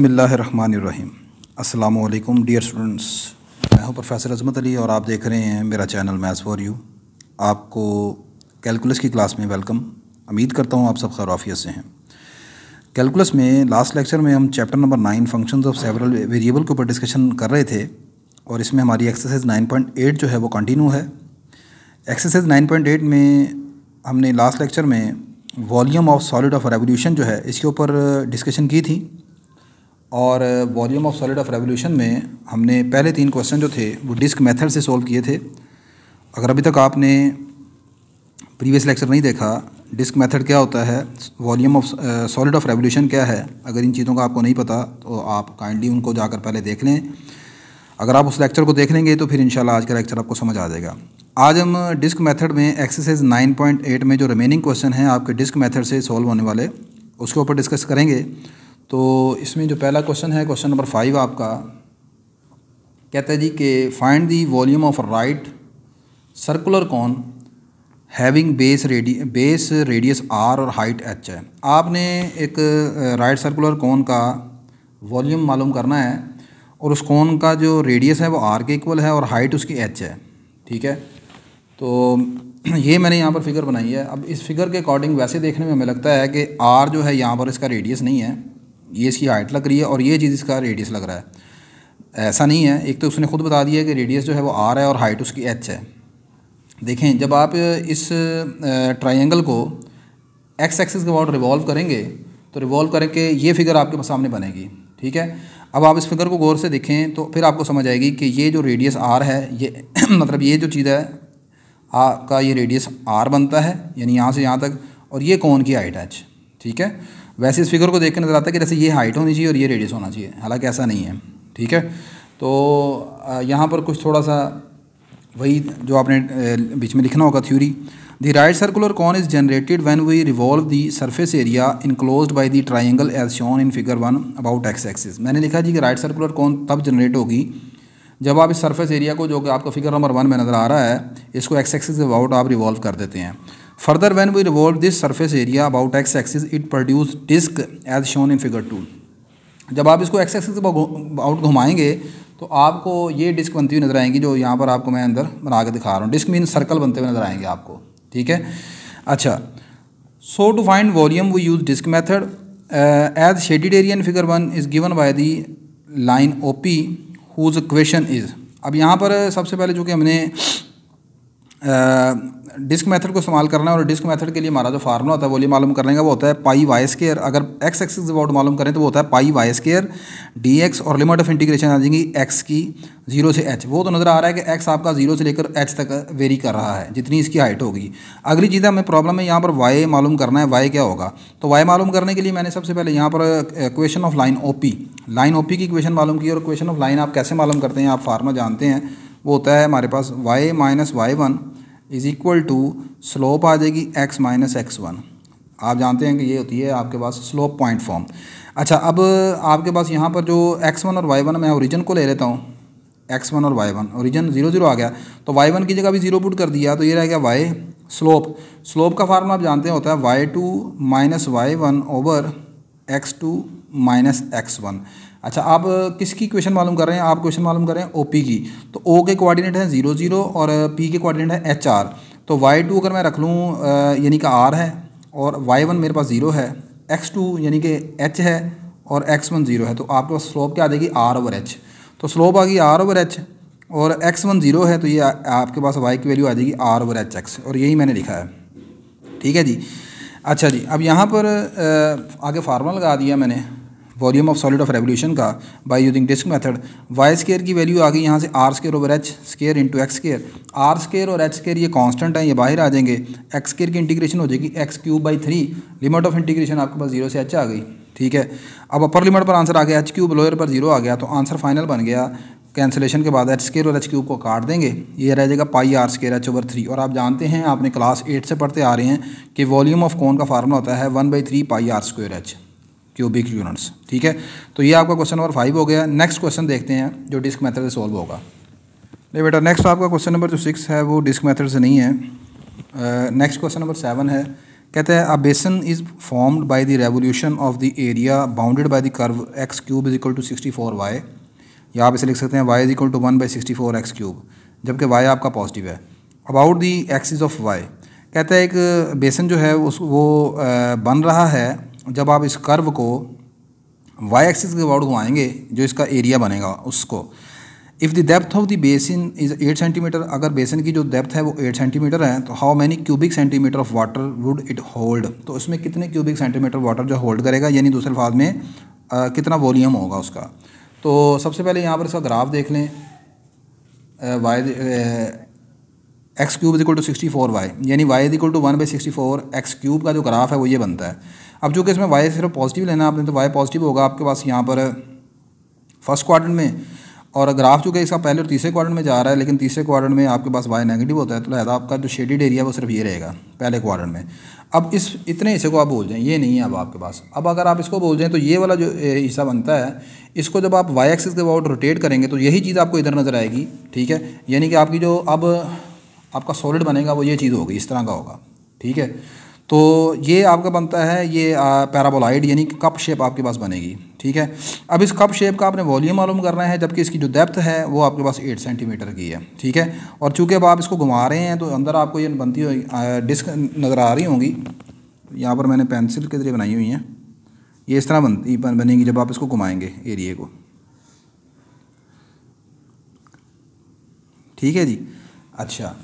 बसमीम् अल्लाम dear students मैं हूं प्रोफेसर अजमत अली और आप देख रहे हैं मेरा चैनल मैथ्स फॉर यू आपको कैलकुलस की क्लास में वेलकम उम्मीद करता हूं आप सब खराफियत से हैं कैलकुलस में लास्ट लेक्चर में हम chapter number nine functions of several variable के ऊपर डिस्कशन कर रहे थे और इसमें हमारी एक्सरसाइज नाइन पॉइंट एट जो है वो कंटिन्यू है एक्सरसाइज नाइन पॉइंट एट में हमने लास्ट लेक्चर में volume of solid of revolution जो है इसके ऊपर डिस्कशन की थी और volume of solid of revolution में हमने पहले तीन क्वेश्चन जो थे वो डिस्क मेथड से सॉल्व किए थे अगर अभी तक आपने प्रीवियस लेक्चर नहीं देखा डिस्क मेथड क्या होता है volume of solid of revolution क्या है अगर इन चीज़ों का आपको नहीं पता तो आप काइंडली उनको जाकर पहले देख लें अगर आप उस लेक्चर को देख लेंगे तो फिर इन आज का लेक्चर आपको समझ आ जाएगा आज हम डिस्क मेथड में एक्सरसाइज 9.8 में जो रिमेनिंग क्वेश्चन हैं आपके डिस्क मेथड से सॉल्व होने वाले उसके ऊपर डिस्कस करेंगे तो इसमें जो पहला क्वेश्चन है क्वेश्चन नंबर फाइव आपका कहते हैं जी कि find the volume of right circular cone having base ready base radius r और हाइट एच है आपने एक राइट सर्कुलर कौन का वॉल्यूम मालूम करना है और उस कौन का जो रेडियस है वो आर के इक्वल है और हाइट उसकी एच है ठीक है तो ये मैंने यहाँ पर फिगर बनाई है अब इस फिगर के अकॉर्डिंग वैसे देखने में हमें लगता है कि आर जो है यहाँ पर इसका रेडियस नहीं है ये इसकी हाइट लग रही है और ये चीज़ इसका रेडियस लग रहा है ऐसा नहीं है एक तो उसने खुद बता दिया कि रेडियस जो है वो आर है और हाइट उसकी एच है देखें जब आप इस ट्राइंगल को एक्स एक्सिस के अबाउट रिवॉल्व करेंगे तो रिवॉल्व करके ये फिगर आपके सामने बनेगी ठीक है अब आप इस फिगर को गौर से देखें तो फिर आपको समझ आएगी कि ये जो रेडियस आर है ये मतलब ये जो चीज़ है आ का ये रेडियस आर बनता है यानी यहाँ से यहाँ तक और ये कौन की हाइट एच ठीक है वैसे इस फिगर को देख के नजर आता है कि जैसे ये हाइट होनी चाहिए और ये रेडियस होना चाहिए हालांकि ऐसा नहीं है ठीक है तो यहाँ पर कुछ थोड़ा सा वही जो आपने बीच में लिखना होगा theory the right circular cone is generated when we revolve the surface area enclosed by the triangle as shown in figure one about x axis मैंने लिखा जी कि राइट सर्कुलर कौन तब जनरेट होगी जब आप इस सर्फेस एरिया को जो कि आपका फिगर नंबर वन में नज़र आ रहा है इसको एक्स एक्सिस अबाउट आप रिवॉल्व कर देते हैं further when we revolve this surface area about x axis it produce disc as shown in figure two जब आप इसको एक्स एक्सिस आउट घुमाएंगे तो आपको ये डिस्क बनती हुई नज़र आएंगी जो यहाँ पर आपको मैं अंदर बना के दिखा रहा हूँ डिस्क मीन सर्कल बनते हुए नज़र आएंगे आपको ठीक है अच्छा so to find volume we use disc method as shaded area in figure one is given by the line O P whose question is अब यहाँ पर सबसे पहले जो कि हमने डिस्क मेथड को इस्तेमाल करना है और डिस्क मेथड के लिए हमारा जो फार्मूला होता है वो लिए मालूम करने का वो होता है पाई वाई स्केयर अगर एक्स एक्स अबाउट मालूम करें तो वो होता है pi y square d x और लिमिट ऑफ इंटीग्रेशन आ जाएगी एक्स की जीरो से एच वो तो नज़र आ रहा है कि एक्स आपका जीरो से लेकर एच तक वेरी कर रहा है जितनी इसकी हाइट होगी अगली चीज़ हमें प्रॉब्लम है यहाँ पर वाई मालूम करना है वाई क्या होगा तो वाई मालूम करने के लिए मैंने सबसे पहले यहाँ पर question of line O P line O P की क्वेश्चन मालूम की और क्वेश्चन ऑफ लाइन आप कैसे मालूम करते हैं आप फार्मा जानते हैं वो होता है हमारे पास y minus y one is equal to slope आ जाएगी एक्स माइनस एक्स वन आप जानते हैं कि ये होती है आपके पास स्लोप पॉइंट फॉर्म अच्छा अब आपके पास यहाँ पर जो एक्स वन और वाई वन मैं ओरिजिन को ले लेता हूँ एक्स वन और y one origin zero zero आ गया तो वाई वन की जगह भी जीरो पुट कर दिया तो ये रह गया वाई स्लोप स्लोप का फार्मूला आप जानते हैं होता है y two minus y one over x two minus x one अच्छा आप किसकी क्वेश्चन मालूम कर रहे हैं आप क्वेश्चन मालूम कर रहे हैं ओ पी की तो ओ के कोऑर्डिनेट हैं ज़ीरो ज़ीरो और पी के कोऑर्डिनेट हैं एच आर तो वाई टू अगर मैं रख लूँ यानी कि आर है और वाई वन मेरे पास ज़ीरो है एक्स टू यानी कि एच है और एक्स वन ज़ीरो है तो आपके पास स्लोप क्या आ जाएगी आर ओवर एच तो स्लोप आ गई आर ओवर एच और एक्स वन ज़ीरो है तो ये आपके पास वाई की वैल्यू आ जाएगी आर ओवर एच एक्स और यही मैंने लिखा है ठीक है जी अच्छा जी अब यहाँ पर आगे फार्मूला लगा दिया मैंने volume of solid of revolution का by using disc method y square की वैल्यू आ गई यहाँ से r square over h square into x square r square और एच स्केयर ये कांस्टेंट है ये बाहर आ जाएंगे एक्स स्केयर की इंटीग्रेशन हो जाएगी x cube by three limit of integration आपके पास जीरो से एच आ गई ठीक है अब अपर लिमिट पर आंसर आ गया एच क्यूब लोअर पर जीरो आ गया तो आंसर फाइनल बन गया कैंसिलेशन के बाद एच स्केयर और एच क्यूब को काट देंगे ये रह जाएगा pi r square h over three और आप जानते हैं आपने क्लास एट से पढ़ते आ रहे हैं कि वॉल्यूम ऑफ कौन का फार्मूला होता है one by three pi r square h cubic units ठीक है तो ये आपका क्वेश्चन नंबर फाइव हो गया नेक्स्ट क्वेश्चन देखते हैं जो डिस्क मेथड से सॉल्व होगा नहीं बेटा नेक्स्ट तो आपका क्वेश्चन नंबर जो सिक्स है वो डिस्क मेथड से नहीं है नेक्स्ट क्वेश्चन नंबर सेवन है कहते हैं a basin is formed by the revolution of the area bounded by the curve x cube is equal to sixty four y या आप इसे लिख सकते हैं y is equal to one by sixty four x cube जबकि y आपका positive है about the axis of y कहते हैं एक बेसन जो है उस वो बन रहा है जब आप इस कर्व को y एक्सिस के अबाउट घुमाएंगे जो इसका एरिया बनेगा उसको if the depth of the basin is eight centimetre अगर बेसिन की जो डेप्थ है वो एट सेंटीमीटर है तो how many cubic centimetre of water would it hold तो उसमें कितने क्यूबिक सेंटीमीटर वाटर जो होल्ड करेगा यानी दूसरे फाज में आ, कितना वॉल्यूम होगा उसका तो सबसे पहले यहाँ पर इसका ग्राफ देख लें y x cube is equal to sixty four y यानी y is equal to one by sixty four x cube का जो ग्राफ है वो ये बनता है अब चूँकि इसमें वाई सिर्फ पॉजिटिव लेना आपने तो वाई पॉजिटिव होगा आपके पास यहाँ पर फर्स्ट क्वार्टर में और ग्राफ चूँकि इसका पहले और तीसरे क्वार्टर में जा रहा है लेकिन तीसरे क्वार्टर में आपके पास वाई नेगेटिव होता है तो लहजा आपका जो शेडिड एरिया वो सिर्फ ये रहेगा पहले क्वार्टर में अब इस इतने हिस्से को आप बोल जाएँ ये नहीं है अब आपके पास अब अगर आप इसको बोल जाएँ तो ये वाला जो हिस्सा बनता है इसको जब आप वाई एक्सिस के अबाउट रोटेट करेंगे तो यही चीज़ आपको इधर नज़र आएगी ठीक है यानी कि आपकी जो अब आपका सॉलिड बनेगा वो ये चीज़ होगी इस तरह का होगा ठीक है तो ये आपका बनता है ये पैराबोलाइड यानी कप शेप आपके पास बनेगी ठीक है अब इस कप शेप का आपने वॉल्यूम मालूम करना है जबकि इसकी जो डेप्थ है वो आपके पास एट सेंटीमीटर की है ठीक है और चूंकि अब आप इसको घुमा रहे हैं तो अंदर आपको ये बनती हुई डिस्क नज़र आ रही होंगी यहाँ पर मैंने पेंसिल के ज़रिए बनाई हुई हैं ये इस तरह बनती बनेगी जब आप इसको घुमाएँगे एरिए को ठीक है जी अच्छा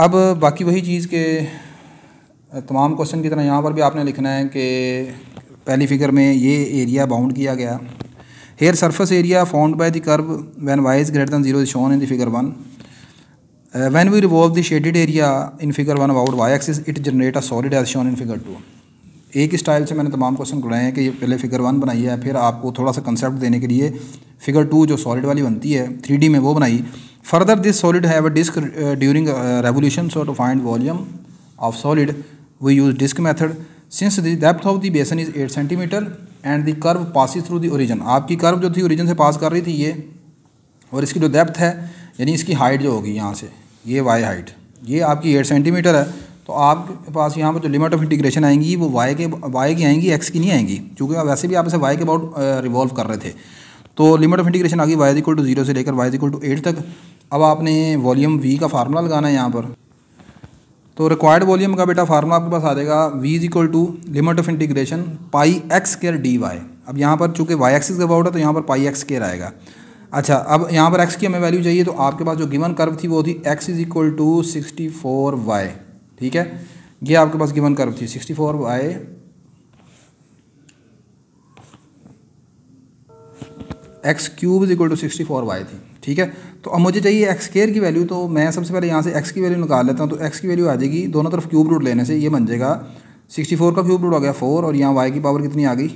अब बाकी वही चीज़ के तमाम क्वेश्चन की तरह यहाँ पर भी आपने लिखना है कि पहली फिगर में ये एरिया बाउंड किया गया here surface area found by the curve when y is greater than zero is shown in the figure one when we revolve the shaded area in figure one about y axis it generate a solid as shown in figure two एक style से मैंने तमाम question कराए हैं कि पहले figure one बनाई है फिर आपको थोड़ा सा कंसेप्ट देने के लिए फिगर टू जो सॉलिड वाली बनती है थ्री में वो बनाई Further, this solid have a disk uh, during uh, revolution. So to find volume of solid, we use disk method. Since the depth of the basin is 8 centimeter and the curve passes through the origin. आपकी curve जो थी origin से पास कर रही थी ये और इसकी जो depth है यानी इसकी height जो होगी यहाँ से ये y height ये आपकी 8 सेंटीमीटर है तो आपके पास यहाँ पर जो लिमिट ऑफ इंटीग्रेशन आएंगी वो y के y की आएंगी x की नहीं आएंगी क्योंकि वैसे भी आप इसे y के अबाउट रिवॉल्व कर रहे थे तो लिमिट ऑफ इंटीग्रेशन आ गई वाई इक्वल टू जीरो से लेकर वाई इक्वल टू एट तक अब आपने वॉल्यूम वी का फार्मूला लगाना है यहाँ पर तो रिक्वायर्ड वॉल्यूम का बेटा फार्मूला आपके पास आ जाएगा v is equal to limit of integration pi x square d y अब यहाँ पर चूंकि वाई एक्सिस अबाउट है तो यहाँ पर पाई एक्स केयर आएगा अच्छा अब यहाँ पर एक्स की हमें वैल्यू चाहिए तो आपके पास जो गिवन कर्व थी वो थी x is equal to sixty four y ठीक है ये आपके पास गिवन कर्व थी sixty four y x cube is equal to sixty four y थी ठीक है तो अब मुझे चाहिए एक्स स्केयर की वैल्यू तो मैं सबसे पहले यहाँ से एक्स की वैल्यू निकाल लेता हूँ तो एक्स की वैल्यू आ जाएगी दोनों तरफ क्यूब रूट लेने से ये बन जाएगा सिक्सटी फोर का क्यूब रूट हो गया फोर और यहाँ वाई की पावर कितनी आ गई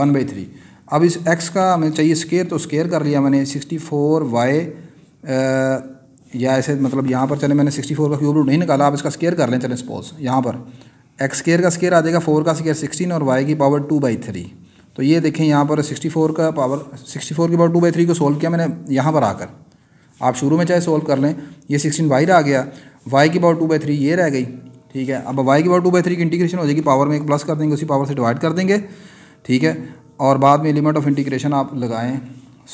वन बाई थ्री अब इस एक्स का हमें चाहिए स्केयर तो स्केयर कर लिया मैंने सिक्सटी फोर वाई या ऐसे मतलब यहाँ पर चले मैंने सिक्सटी फोर का क्यूब रूट नहीं निकाला आप इसका स्केयर कर लें चले सपोज यहाँ पर एक्स स्केयर का स्केयर आ जाएगा फोर का स्केयर सिक्सटीन और वाई की पावर टू बाई थ्री तो ये देखें यहाँ पर 64 का पावर 64 के पावर टू बाई थ्री को सोल्व किया मैंने यहाँ पर आकर आप शुरू में चाहे सोल्व कर लें ये सिक्सटीन बाहर आ गया वाई की पावर टू बाई थ्री ये रह गई ठीक है अब वाई की पावर टू बाई थ्री की इंटीग्रेशन हो जाएगी पावर में एक प्लस कर देंगे उसी पावर से डिवाइड कर देंगे ठीक है और बाद में लिमिट ऑफ इंटीग्रेशन आप लगाएँ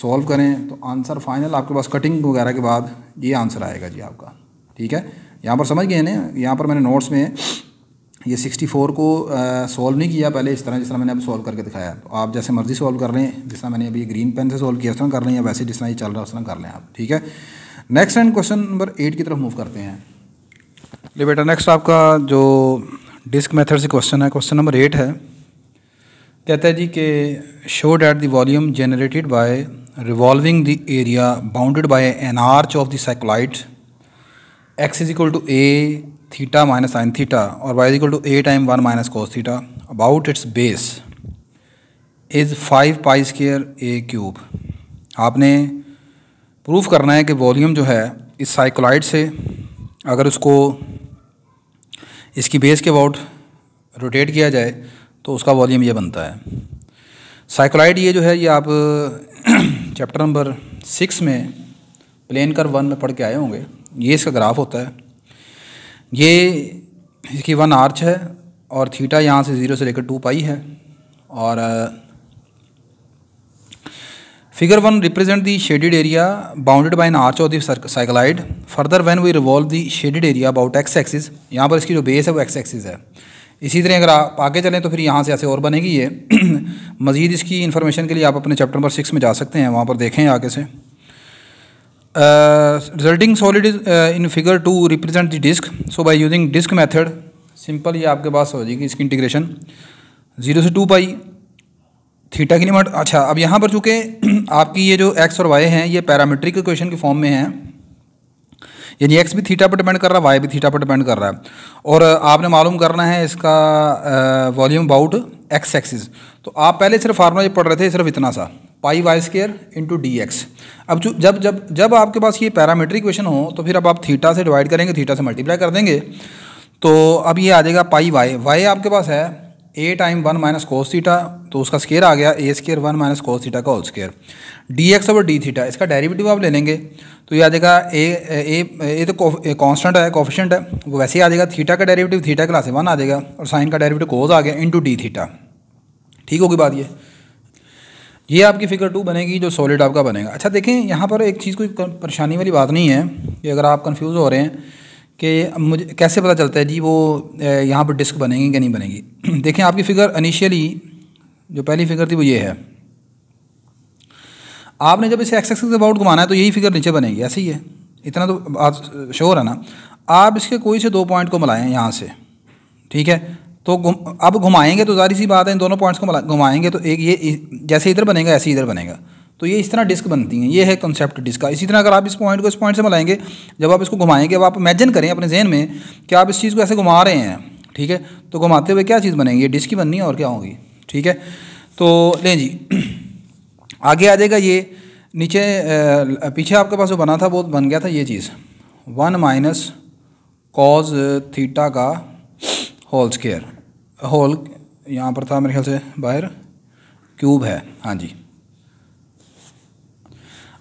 सोल्व करें तो आंसर फाइनल आपके पास कटिंग वगैरह के बाद ये आंसर आएगा जी आपका ठीक है यहाँ पर समझ गए ना यहाँ पर मैंने नोट्स में ये 64 को सॉल्व नहीं किया पहले इस तरह जिस तरह मैंने अब सॉल्व करके दिखाया तो आप जैसे मर्जी सॉल्व कर लें जिस तरह मैंने अभी ग्रीन पेन से सॉल्व किया उस तरह कर लें या वैसे जिस तरह ये चल रहा है उस तरह कर लें आप ठीक है next and question number eight की तरफ मूव करते हैं ये बेटा नेक्स्ट आपका जो डिस्क मैथड से क्वेश्चन है क्वेश्चन नंबर एट है कहता है जी कि show that the volume generated by revolving the area bounded by an arch of the cycloid x is equal to a theta minus sin theta or y is equal to a time 1 minus cos theta about its base is 5 pi square a cube आपने proof करना है कि volume जो है इस साइकोलाइड से अगर उसको इसकी बेस के अबाउट रोटेट किया जाए तो उसका वॉल्यूम ये बनता है साइकोलाइड ये जो है ये आप चैप्टर नंबर सिक्स में प्लेन कर वन में पढ़ के आए होंगे ये इसका ग्राफ होता है ये इसकी वन आर्च है और थीटा यहाँ से ज़ीरो से लेकर टू पाई है और figure one represent the shaded area bounded by an arch of the cycloid further when we revolve the shaded area about x axis यहाँ पर इसकी जो बेस है वो एक्स एक्सिस है इसी तरह अगर आप आगे चलें तो फिर यहाँ से ऐसे और बनेगी ये मज़ीद इसकी इन्फॉर्मेशन के लिए आप अपने चैप्टर नंबर सिक्स में जा सकते हैं वहाँ पर देखें आगे से resulting solid in figure two in the disc so by using disc method using simple ये आपके पास हो जाएगी इसकी इंटीग्रेशन जीरो से टू पाई थीटा की लिमिट अच्छा अब यहाँ पर चूँकि आपकी ये जो एक्स और वाई हैं ये पैरामीट्रिक इक्वेशन के फॉर्म में हैं यानी एक्स भी थीटा पर डिपेंड कर रहा है वाई भी थीटा पर डिपेंड कर रहा है और uh, आपने मालूम करना है इसका वॉल्यूम अबाउट एक्स एक्सिस तो आप पहले सिर्फ फार्मूला ये पढ़ रहे थे सिर्फ इतना सा pi y square into d x अब जो जब जब जब आपके पास ये पैरामीट्रिक क्वेश्चन हो तो फिर अब आप थीटा से डिवाइड करेंगे थीटा से मल्टीप्लाई कर देंगे तो अब ये आ जाएगा पाई वाई वाई आपके पास है a time one minus cos theta तो उसका स्केयर आ गया a square one minus cos theta का होल स्केयर डी एक्स और डी थीटा इसका डेरिवेटिव आप ले लेंगे तो ये आ जाएगा ए ए ए तो कांस्टेंट है कॉफिशेंट है वो वैसे ही आ जाएगा थीटा का डेरिवेटिव थीटा क्लास वन आ जाएगा और साइन का डेरिवेटिव कोस आ गया इंटू डी थीटा ठीक होगी बात ये ये आपकी फिगर टू बनेगी जो सॉलिड आपका बनेगा अच्छा देखें यहाँ पर एक चीज़ कोई परेशानी वाली बात नहीं है कि अगर आप कंफ्यूज हो रहे हैं कि मुझे कैसे पता चलता है जी वो यहाँ पर डिस्क बनेगी कि नहीं बनेगी देखें आपकी फ़िगर इनिशियली जो पहली फिगर थी वो ये है आपने जब इसे एक्स एक्सिस अबाउट घुमाना है तो यही फिगर नीचे बनेगी ऐसे ही है इतना तो बात श्योर है ना आप इसके कोई से दो पॉइंट को मिलाएं यहाँ से ठीक है तो गुम, अब घुमाएंगे तो जारी सी बात है इन दोनों पॉइंट्स को घुमाएंगे तो एक ये जैसे इधर बनेगा ऐसे इधर बनेगा तो ये इस तरह डिस्क बनती हैं ये है कॉन्सेप्ट डिस्क का इसी तरह अगर आप इस पॉइंट को इस पॉइंट से मिलाएंगे जब आप इसको घुमाएंगे अब आप इमेजिन करें अपने जहन में कि आप इस चीज़ को ऐसे घुमा रहे हैं ठीक है तो घुमाते हुए क्या चीज़ बनेगी ये डिस्क ही बननी है और क्या होगी ठीक है तो लें जी आगे आ जाएगा ये नीचे पीछे आपके पास जो बना था वो बन गया था ये चीज़ वन माइनस कॉज थीटा का होल स्केयर होल यहाँ पर था मेरे ख्याल से बाहर क्यूब है हाँ जी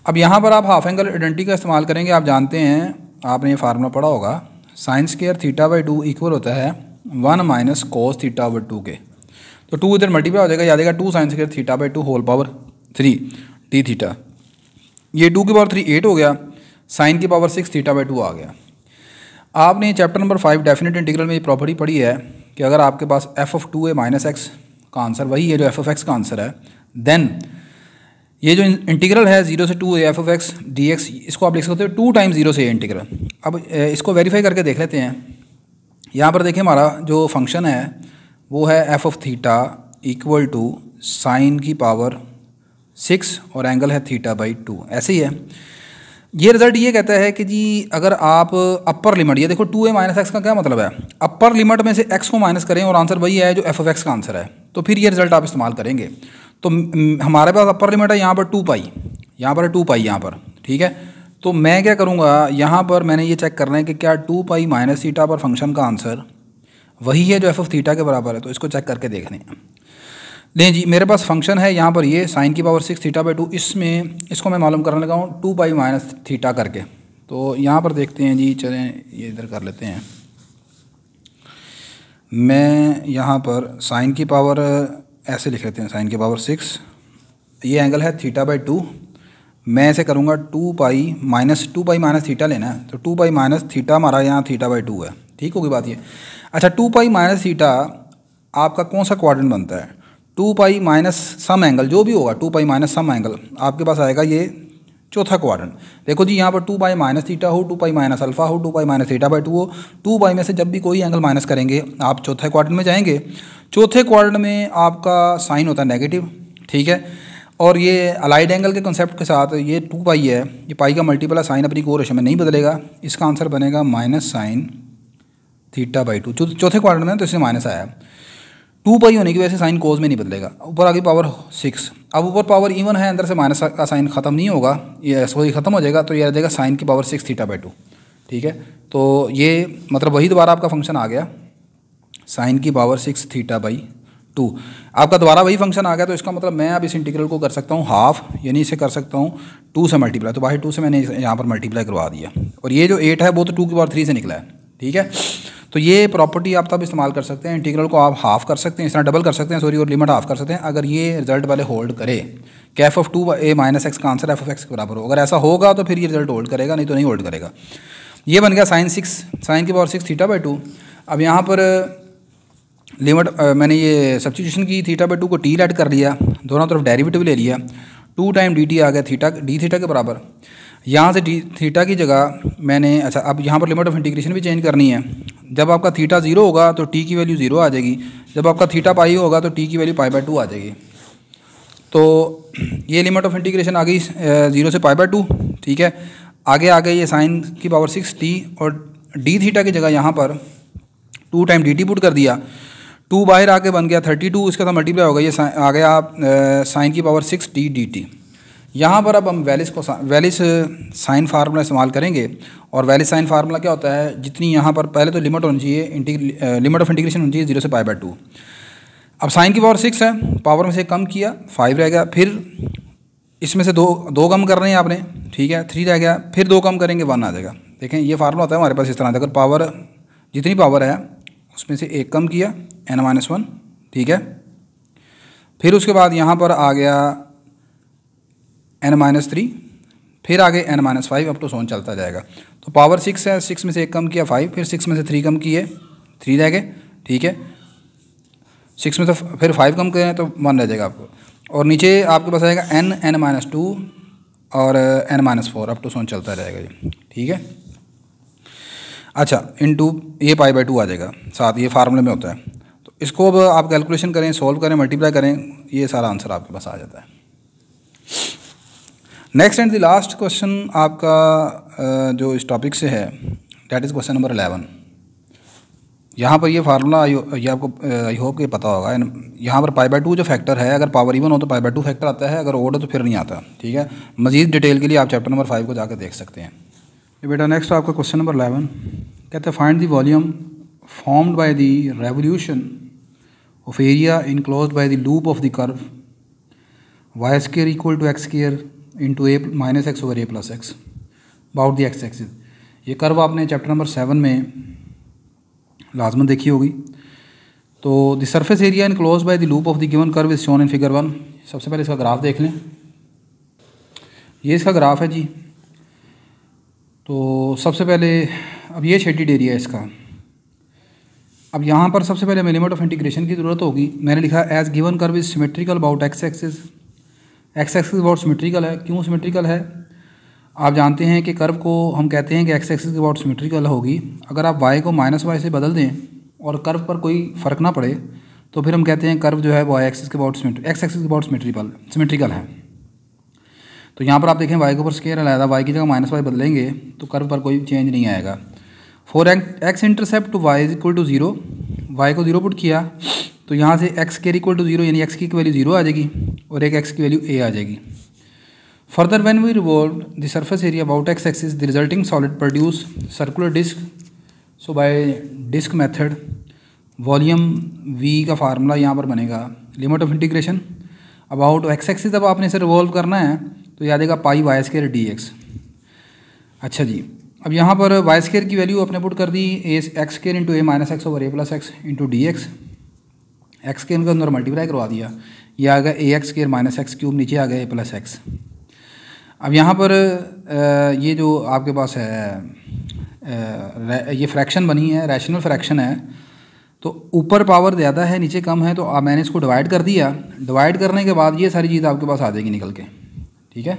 अब यहाँ पर आप हाफ एंगल आइडेंटिटी का इस्तेमाल करेंगे आप जानते हैं आपने ये फार्मूला पढ़ा होगा sine square theta by two equal होता है one minus cos theta by two के तो टू इधर मल्टीप्लाई हो जाएगा याद आएगा two sine square theta by two whole power three t theta ये टू की पावर थ्री एट हो गया साइन की power six theta by two आ गया आपने chapter number five definite integral में ये प्रॉपर्टी पढ़ी है कि अगर आपके पास F of two a minus x का आंसर वही है जो एफ ऑफ एक्स का आंसर है देन ये जो इंटीग्रल है जीरो से two f of x d x इसको आप लिख सकते हो टू टाइम जीरो से इंटीग्रल अब इसको वेरीफाई करके देख लेते हैं यहाँ पर देखें हमारा जो फंक्शन है वो है f of theta equal to sine की पावर सिक्स और एंगल है थीटा बाई टू ऐसे ही है ये रिजल्ट ये कहता है कि जी अगर आप अपर लिमिट ये देखो टू ए माइनस एक्स का क्या मतलब है अपर लिमिट में से एक्स को माइनस करें और आंसर वही है जो एफ ऑफ एक्स का आंसर है तो फिर ये रिजल्ट आप इस्तेमाल करेंगे तो हमारे पास अपर लिमिट है यहाँ पर टू पाई यहाँ पर टू पाई यहाँ पर ठीक है तो मैं क्या करूँगा यहाँ पर मैंने ये चेक करना है कि क्या टू पाई माइनस थीटा पर फंक्शन का आंसर वही है जो एफ ऑफ थीटा के बराबर है तो इसको चेक करके देख लें लें जी मेरे पास फंक्शन है यहाँ पर ये साइन की power six theta by two इसमें इसको मैं मालूम करने लगा हूँ टू बाई माइनस थीटा करके तो यहाँ पर देखते हैं जी चलें ये इधर कर लेते हैं मैं यहाँ पर साइन की पावर ऐसे लिख लेते हैं साइन की पावर सिक्स ये एंगल है थीटा बाई टू मैं ऐसे करूँगा two pi minus two pi minus theta लेना है तो टू पाई माइनस थीटा हमारा यहाँ थीटा बाई टू है ठीक होगी बात ये अच्छा टू पाई माइनस थीटा आपका कौन सा क्वाड्रेंट बनता है two pi minus some angle जो भी होगा two pi minus some angle आपके पास आएगा ये चौथा क्वाड्रेंट देखो जी यहाँ पर टू पाई माइनस थीटा हो टू पाई माइनस अल्फा हो two pi minus theta by two हो टू पाई में से जब भी कोई एंगल माइनस करेंगे आप चौथे क्वाड्रेंट में जाएंगे चौथे क्वाड्रेंट में आपका साइन होता है नेगेटिव ठीक है और ये अलाइड एंगल के कंसेप्ट के साथ ये टू पाई है ये पाई का मल्टीपल साइन अपनी को रेशो में नहीं बदलेगा इसका आंसर बनेगा minus sine theta by two चौथे क्वार्टर में तो इसमें माइनस आया टू पाई होने की वजह से साइन कोज में नहीं बदलेगा ऊपर आगे पावर सिक्स अब ऊपर पावर इवन है अंदर से माइनस का साइन खत्म नहीं होगा ये सॉरी खत्म हो जाएगा तो ये आ जाएगा साइन की power six theta by two ठीक है तो ये मतलब वही दोबारा आपका फंक्शन आ गया साइन की power six theta by two आपका दोबारा वही फंक्शन आ गया तो इसका मतलब मैं अब इस इंटीग्रल को कर सकता हूँ हाफ यानी इसे कर सकता हूँ टू से मल्टीप्लाई तो बाई टू से मैंने यहाँ पर मल्टीप्लाई करवा दिया और ये जो एट है वो तो टू की पावर थ्री से निकला है ठीक है तो ये प्रॉपर्टी आप तब इस्तेमाल कर सकते हैं इंटीग्रल को आप हाफ कर सकते हैं इस तरह डबल कर सकते हैं सॉरी और लिमिट हाफ कर सकते हैं अगर ये रिजल्ट वाले होल्ड करे के f of two a minus x का आंसर एफ ऑफ एक्स के बराबर हो अगर ऐसा होगा तो फिर ये रिजल्ट होल्ड करेगा नहीं तो नहीं होल्ड करेगा ये बन गया साइन सिक्स साइन की power six theta by two अब यहाँ पर लिमिट मैंने ये सब्सटीट्यूशन की थीटा बाई टू को टी एड कर लिया दोनों तरफ डेरिवेटिव ले लिया टू टाइम डी टी आ गया थीटा डी थीटा के बराबर यहाँ से थीटा की जगह मैंने अच्छा अब यहाँ पर लिमिट ऑफ इंटीग्रेशन भी चेंज करनी है जब आपका थीटा ज़ीरो होगा तो टी की वैल्यू ज़ीरो आ जाएगी जब आपका थीटा पाई होगा तो टी की वैल्यू पाई बाय टू आ जाएगी तो ये लिमिट ऑफ इंटीग्रेशन आ गई ज़ीरो से पाई बाय टू ठीक है आगे आ गई ये साइन की पावर सिक्स टी और डी थीटा की जगह यहाँ पर two time d t put कर दिया टू बाहर आके बन गया थर्टी टू उसका साथ मल्टीप्लाई होगा ये आ गया साइन की power six t d t यहाँ पर अब हम वैलिस को वैलिस साइन फार्मूला इस्तेमाल करेंगे और वैलिस साइन फार्मूला क्या होता है जितनी यहाँ पर पहले तो लिमिट होनी चाहिए लिमिट ऑफ इंटीग्रेशन होनी चाहिए जीरो से पाई बाई टू अब साइन की पावर सिक्स है पावर में से कम किया फाइव रह गया फिर इसमें से दो दो कम कर रहे हैं आपने ठीक है थ्री रह गया फिर दो कम करेंगे वन आ जाएगा देखें ये फार्मूला होता है हमारे पास इस तरह से अगर पावर जितनी पावर है उसमें से एक कम किया एन माइनस वन ठीक है फिर उसके बाद यहाँ पर आ गया एन माइनस थ्री फिर आगे एन माइनस फाइव अब तो सोन चलता जाएगा तो पावर सिक्स है सिक्स में से एक कम किया फाइव फिर सिक्स में से थ्री कम किए थ्री रह गए ठीक है सिक्स में से तो फिर फाइव कम करें तो वन रह जाएगा आपको और नीचे आपके पास आएगा एन एन माइनस टू और n minus four up to so on चलता रहेगा ये ठीक है अच्छा इन टू ये पाई बाई टू आ जाएगा साथ ये फार्मूले में होता है तो इसको अब आप कैलकुलेशन करें सॉल्व करें मल्टीप्लाई करें ये सारा आंसर आपके पास आ जाता है next and the last question आपका जो इस टॉपिक से है that is question number eleven यहाँ पर ये फार्मूला ये आपको आई होप ये पता होगा यहाँ पर पाई बाई टू जो फैक्टर है अगर पावर इवन हो तो पाई बाई टू फैक्टर आता है अगर ओड हो तो फिर नहीं आता ठीक है मजीद डिटेल के लिए आप चैप्टर नंबर फाइव को जाकर देख सकते हैं बेटा नेक्स्ट आपका क्वेश्चन नंबर अलेवन कहते हैं find the volume formed by the revolution of area enclose by the loop of the curve y square equal to x square into a minus x over a plus x about the x axis ये curve आपने chapter number seven में लाजमन देखी होगी तो the surface area enclose by the loop of the given curve is shown in figure one सबसे पहले इसका ग्राफ देख लें ये इसका ग्राफ है जी तो सबसे पहले अब ये शेडिड एरिया है इसका अब यहाँ पर सबसे पहले हमें लिमिट ऑफ इंटीग्रेशन की ज़रूरत होगी मैंने लिखा as given curve is symmetrical about x axis x axis about symmetrical है क्यों सिमेट्रिकल है आप जानते हैं कि कर्व को हम कहते हैं कि एक्स एक्सिस अबाउट सिमेट्रिकल होगी अगर आप वाई को माइनस वाई से बदल दें और कर्व पर कोई फ़र्क ना पड़े तो फिर हम कहते हैं कर्व जो है वाई एक्सिस के अबाउट एक्स एक्सिस की अबाउट सिमेट्रिकल सिमेट्रिकल है तो यहाँ पर आप देखें वाई के ऊपर स्केयर अलहदा वाई की जगह माइनस वाई बदलेंगे तो कर्व पर कोई चेंज नहीं आएगा for x intercept y is equal to zero y को ज़ीरो पुट किया तो यहाँ से x square equal to zero यानी एक्स की वैल्यू जीरो आ जाएगी और एक एक्स की वैल्यू ए आ जाएगी further when we revolve the surface area about x axis the resulting solid produce circular disc so by disc method volume v का फार्मूला यहाँ पर बनेगा limit of integration about x axis अब आपने इसे revolve करना है तो याद आएगा pi y square d x अच्छा जी अब यहाँ पर वाई स्केयर की वैल्यू अपने पुट कर दी x square into a minus x over a plus x into d x x के इनके अंदर मल्टीप्लाई करवा दिया ये आ गया a x square minus x cube नीचे आ गया ए प्लस एक्स अब यहाँ पर ये जो आपके पास है ये फ्रैक्शन बनी है रैशनल फ्रैक्शन है तो ऊपर पावर ज़्यादा है नीचे कम है तो मैंने इसको डिवाइड कर दिया डिवाइड करने के बाद ये सारी चीज़ आपके पास आ जाएगी निकल के ठीक है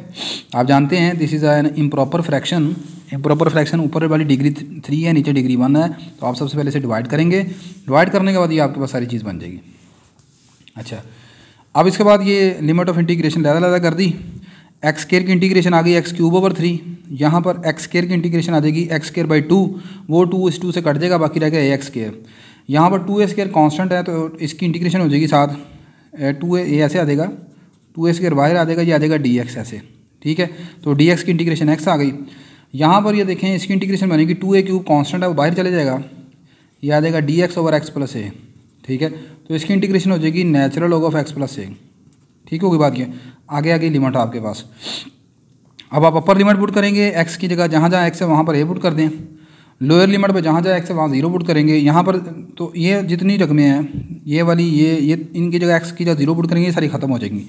आप जानते हैं this is an improper fraction improper fraction ऊपर वाली डिग्री थ्री है नीचे डिग्री वन है तो आप सबसे पहले इसे डिवाइड करेंगे डिवाइड करने के बाद ये आपके पास सारी चीज़ बन जाएगी अच्छा अब इसके बाद ये लिमिट ऑफ इंटीग्रेशन ज़्यादा ज़्यादा कर दी एक्स केयर की इंटीग्रेशन आ गई एक्स क्यूब ओवर थ्री यहाँ पर एक्स केयर की इंटीग्रेशन आ जाएगी एक्स केयर बाई टू वो टू इस टू से कट जाएगा बाकी रह गया ए एक्स केयर यहाँ पर टू ए स्केयर कॉन्स्टेंट है तो इसकी इंटीग्रेशन हो जाएगी साथ टू ए ऐसे आ जाएगा टू ए अगर बाहर आ जाएगा ये आ जाएगा डी एक्स ऐसे ठीक है तो डी एक्स की इंटीग्रेशन एक्स आ गई यहाँ पर ये देखें इसकी इंटीग्रेशन बनेगी टू ए क्यूब कॉन्स्टेंट है वो बाहर चले जाएगा ये आ जाएगा d x over x plus a ठीक है तो इसकी इंटीग्रेशन हो जाएगी natural log of x plus a ठीक होगी बात ये आगे आगे लिमिट आपके पास अब आप अपर लिमिट पुट करेंगे एक्स की जगह जहाँ जहाँ एक्स है वहाँ पर ए पुट कर दें लोअर लिमिट पर जहाँ जहाँ एक्स है वहाँ ज़ीरो पुट करेंगे यहाँ पर तो ये जितनी रकमें हैं ये वाली ये ये इनकी जगह एक्स की जगह ज़ीरो पुट करेंगे ये सारी खत्म हो जाएंगी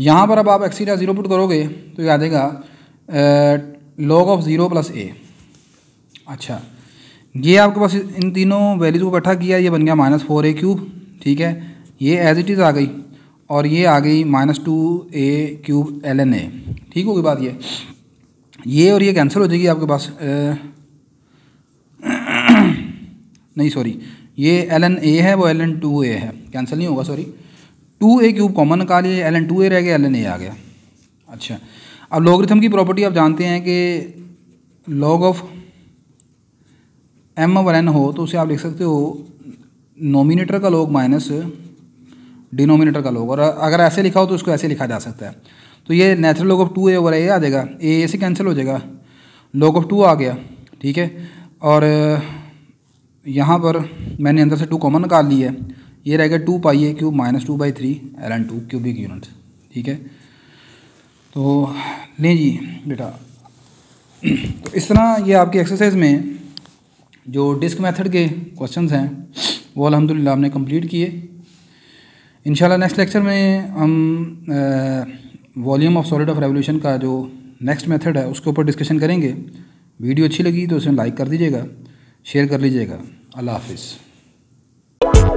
यहाँ पर अब आप एक्सीटा ज़ीरो पुट करोगे तो याद जाएगा log of zero plus a अच्छा ये आपके पास इन तीनों वैल्यूज़ को इकट्ठा किया ये बन गया माइनस फोर ए क्यूब ठीक है ये एज इट इज़ आ गई और ये आ गई minus two a cube l n a ठीक होगी बात ये ये और ये कैंसिल हो जाएगी आपके पास ए, नहीं सॉरी ये एल एन ए है वो एल एन टू ए है कैंसिल नहीं होगा sorry two a cube common निकाल एल एन टू ए रह गया एल एन ए आ गया अच्छा अब लॉगरिथम की प्रॉपर्टी आप जानते हैं कि log of m one n हो तो उसे आप लिख सकते हो नोमिनेटर का लॉग माइनस डिनोमिनेटर का लॉग और अगर ऐसे लिखा हो तो उसको ऐसे लिखा जा सकता है तो ये natural log of two a over a आ जाएगा ए ए से कैंसिल हो जाएगा लॉग ऑफ टू आ गया ठीक है और यहाँ पर मैंने अंदर से टू कॉमन निकाल ली है ये रहेगा two pi a cube minus two by three l n two cubic unit ठीक है तो नहीं जी बेटा तो इस तरह ये आपकी एक्सरसाइज में जो डिस्क मेथड के क्वेश्चंस हैं वो अलहमदिल्ला हमने कंप्लीट किए इनशाला नेक्स्ट लेक्चर में हम volume of solid of revolution का जो नेक्स्ट मेथड है उसके ऊपर डिस्कशन करेंगे वीडियो अच्छी लगी तो उसमें लाइक कर दीजिएगा शेयर कर लीजिएगा अल्लाह हाफिज़